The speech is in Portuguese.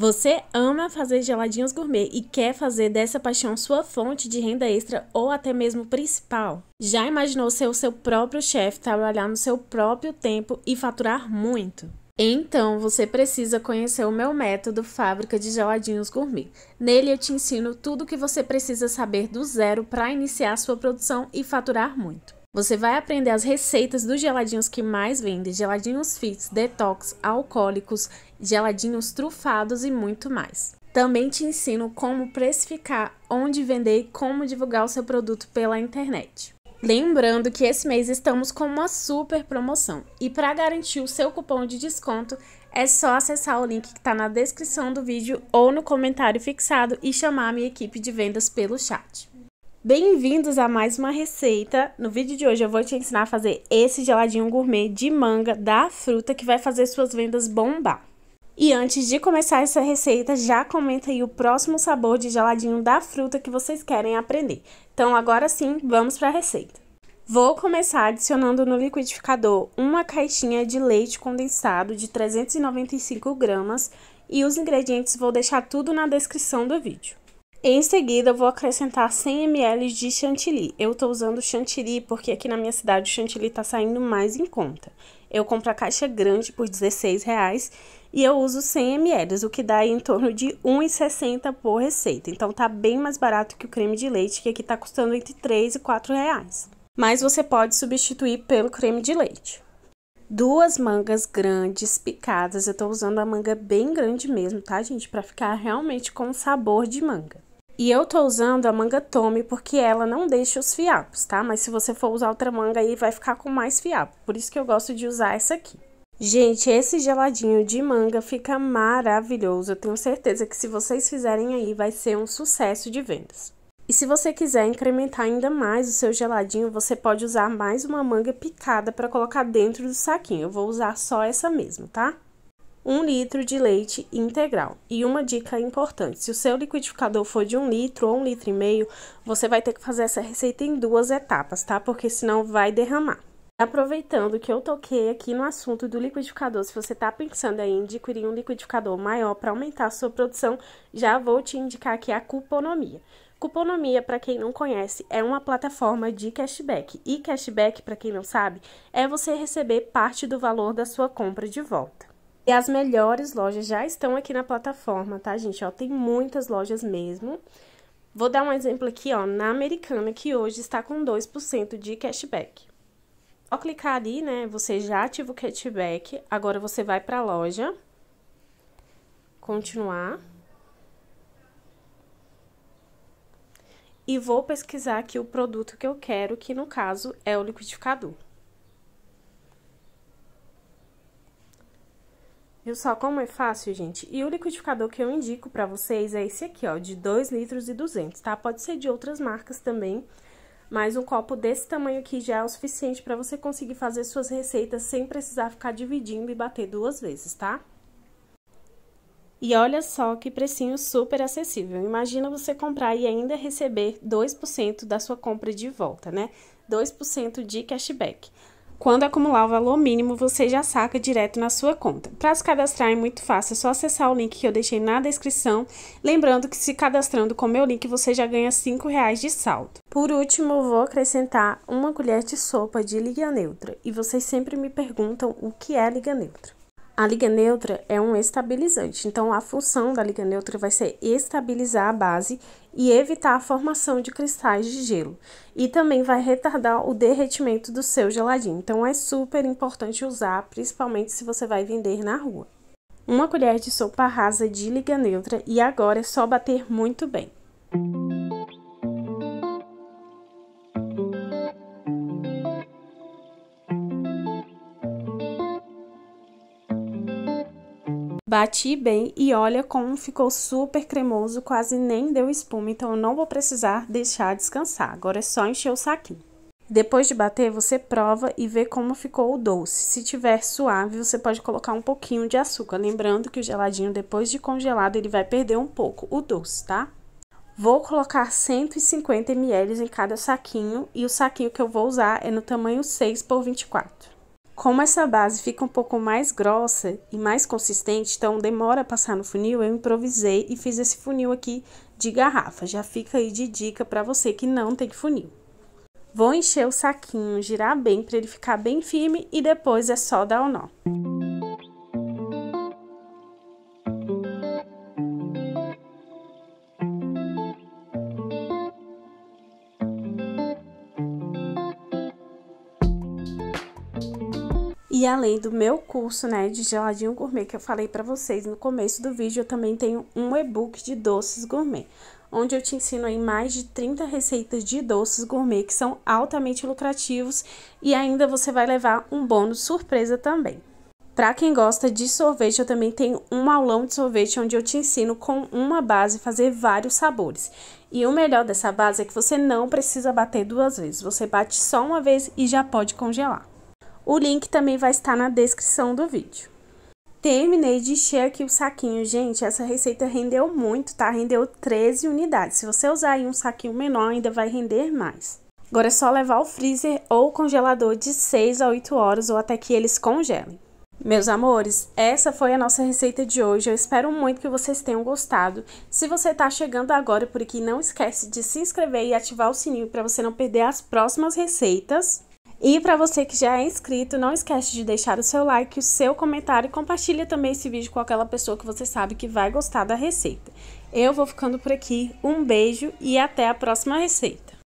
Você ama fazer geladinhos gourmet e quer fazer dessa paixão sua fonte de renda extra ou até mesmo principal? Já imaginou ser o seu próprio chefe, trabalhar no seu próprio tempo e faturar muito? Então, você precisa conhecer o meu método Fábrica de Geladinhos Gourmet. Nele eu te ensino tudo o que você precisa saber do zero para iniciar sua produção e faturar muito. Você vai aprender as receitas dos geladinhos que mais vendem, geladinhos fits, detox, alcoólicos, geladinhos trufados e muito mais. Também te ensino como precificar, onde vender e como divulgar o seu produto pela internet. Lembrando que esse mês estamos com uma super promoção e para garantir o seu cupom de desconto é só acessar o link que está na descrição do vídeo ou no comentário fixado e chamar a minha equipe de vendas pelo chat. Bem-vindos a mais uma receita. No vídeo de hoje eu vou te ensinar a fazer esse geladinho gourmet de manga da fruta que vai fazer suas vendas bombar. E antes de começar essa receita, já comenta aí o próximo sabor de geladinho da fruta que vocês querem aprender. Então agora sim, vamos para a receita. Vou começar adicionando no liquidificador uma caixinha de leite condensado de 395 gramas e os ingredientes vou deixar tudo na descrição do vídeo. Em seguida, eu vou acrescentar 100 ml de chantilly. Eu tô usando chantilly porque aqui na minha cidade o chantilly tá saindo mais em conta. Eu compro a caixa grande por reais e eu uso 100 ml, o que dá em torno de R$1,60 por receita. Então, tá bem mais barato que o creme de leite, que aqui tá custando entre R$3 e R$4,00. Mas você pode substituir pelo creme de leite duas mangas grandes picadas. Eu tô usando a manga bem grande mesmo, tá, gente? Pra ficar realmente com sabor de manga. E eu tô usando a manga Tome porque ela não deixa os fiapos, tá? Mas se você for usar outra manga aí, vai ficar com mais fiapo. Por isso que eu gosto de usar essa aqui. Gente, esse geladinho de manga fica maravilhoso. Eu tenho certeza que se vocês fizerem aí, vai ser um sucesso de vendas. E se você quiser incrementar ainda mais o seu geladinho, você pode usar mais uma manga picada para colocar dentro do saquinho. Eu vou usar só essa mesmo, tá? 1 litro de leite integral. E uma dica importante: se o seu liquidificador for de 1 litro ou 1 litro e meio, você vai ter que fazer essa receita em duas etapas, tá? Porque senão vai derramar. Aproveitando que eu toquei aqui no assunto do liquidificador, se você está pensando em adquirir um liquidificador maior para aumentar a sua produção, já vou te indicar aqui a cuponomia. Cuponomia, para quem não conhece, é uma plataforma de cashback. E cashback, para quem não sabe, é você receber parte do valor da sua compra de volta. E as melhores lojas já estão aqui na plataforma, tá, gente? Ó, tem muitas lojas mesmo. Vou dar um exemplo aqui, ó, na Americana, que hoje está com 2% de cashback. Ao clicar ali, né, você já ativa o cashback, agora você vai para a loja, continuar. E vou pesquisar aqui o produto que eu quero, que no caso é o liquidificador. Viu só como é fácil, gente? E o liquidificador que eu indico para vocês é esse aqui, ó, de 2 litros e 200, tá? Pode ser de outras marcas também, mas um copo desse tamanho aqui já é o suficiente para você conseguir fazer suas receitas sem precisar ficar dividindo e bater duas vezes, tá? E olha só que precinho super acessível. Imagina você comprar e ainda receber 2% da sua compra de volta, né? 2% de cashback. Quando acumular o valor mínimo, você já saca direto na sua conta. Para se cadastrar é muito fácil, é só acessar o link que eu deixei na descrição. Lembrando que se cadastrando com o meu link, você já ganha R$ 5,00 de saldo. Por último, vou acrescentar uma colher de sopa de liga neutra. E vocês sempre me perguntam o que é liga neutra. A liga neutra é um estabilizante, então a função da liga neutra vai ser estabilizar a base e evitar a formação de cristais de gelo, e também vai retardar o derretimento do seu geladinho. Então é super importante usar, principalmente se você vai vender na rua. Uma colher de sopa rasa de liga neutra e agora é só bater muito bem. Bati bem e olha como ficou super cremoso, quase nem deu espuma, então eu não vou precisar deixar descansar. Agora é só encher o saquinho. Depois de bater, você prova e vê como ficou o doce. Se tiver suave, você pode colocar um pouquinho de açúcar. Lembrando que o geladinho, depois de congelado, ele vai perder um pouco o doce, tá? Vou colocar 150 ml em cada saquinho e o saquinho que eu vou usar é no tamanho 6 por 24. Como essa base fica um pouco mais grossa e mais consistente, então demora a passar no funil, eu improvisei e fiz esse funil aqui de garrafa. Já fica aí de dica para você que não tem funil. Vou encher o saquinho, girar bem para ele ficar bem firme e depois é só dar o nó. E além do meu curso, né, de geladinho gourmet que eu falei para vocês no começo do vídeo, eu também tenho um e-book de doces gourmet, onde eu te ensino aí mais de 30 receitas de doces gourmet que são altamente lucrativos e ainda você vai levar um bônus surpresa também. Para quem gosta de sorvete, eu também tenho um aulão de sorvete onde eu te ensino com uma base fazer vários sabores. E o melhor dessa base é que você não precisa bater duas vezes, você bate só uma vez e já pode congelar. O link também vai estar na descrição do vídeo. Terminei de encher aqui o saquinho, gente, essa receita rendeu muito, tá? Rendeu 13 unidades, se você usar aí um saquinho menor ainda vai render mais. Agora é só levar ao freezer ou congelador de 6 a 8 horas ou até que eles congelem. Meus amores, essa foi a nossa receita de hoje. Eu espero muito que vocês tenham gostado. Se você está chegando agora por aqui, não esquece de se inscrever e ativar o sininho para você não perder as próximas receitas. E para você que já é inscrito, não esquece de deixar o seu like, o seu comentário e compartilha também esse vídeo com aquela pessoa que você sabe que vai gostar da receita. Eu vou ficando por aqui, um beijo e até a próxima receita.